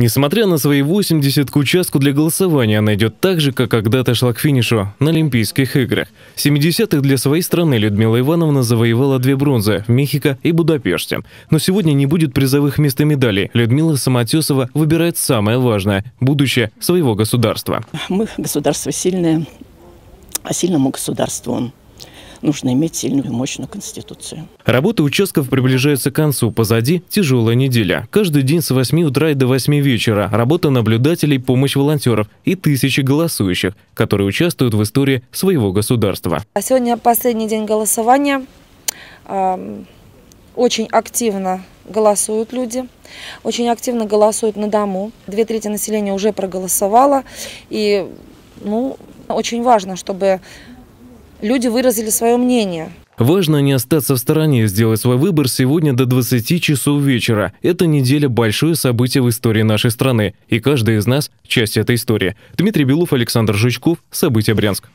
Несмотря на свои 80, к участку для голосования она идет так же, как когда-то шла к финишу на Олимпийских играх. В 70-х для своей страны Людмила Ивановна завоевала две бронзы в Мехико и Будапеште. Но сегодня не будет призовых мест и медалей. Людмила Самотесова выбирает самое важное – будущее своего государства. Мы государство сильное, а сильному государству он нужно иметь сильную и мощную конституцию. Работы участков приближаются к концу. Позади тяжелая неделя. Каждый день с 8 утра и до 8 вечера. Работа наблюдателей, помощь волонтеров и тысячи голосующих, которые участвуют в истории своего государства. А сегодня последний день голосования. Очень активно голосуют люди, очень активно голосуют на дому. Две трети населения уже проголосовало. И ну, очень важно, чтобы люди выразили свое мнение. Важно не остаться в стороне и сделать свой выбор сегодня до 20 часов вечера. Эта неделя – большое событие в истории нашей страны, и каждый из нас – часть этой истории. Дмитрий Белов, Александр Жучков, События Брянск.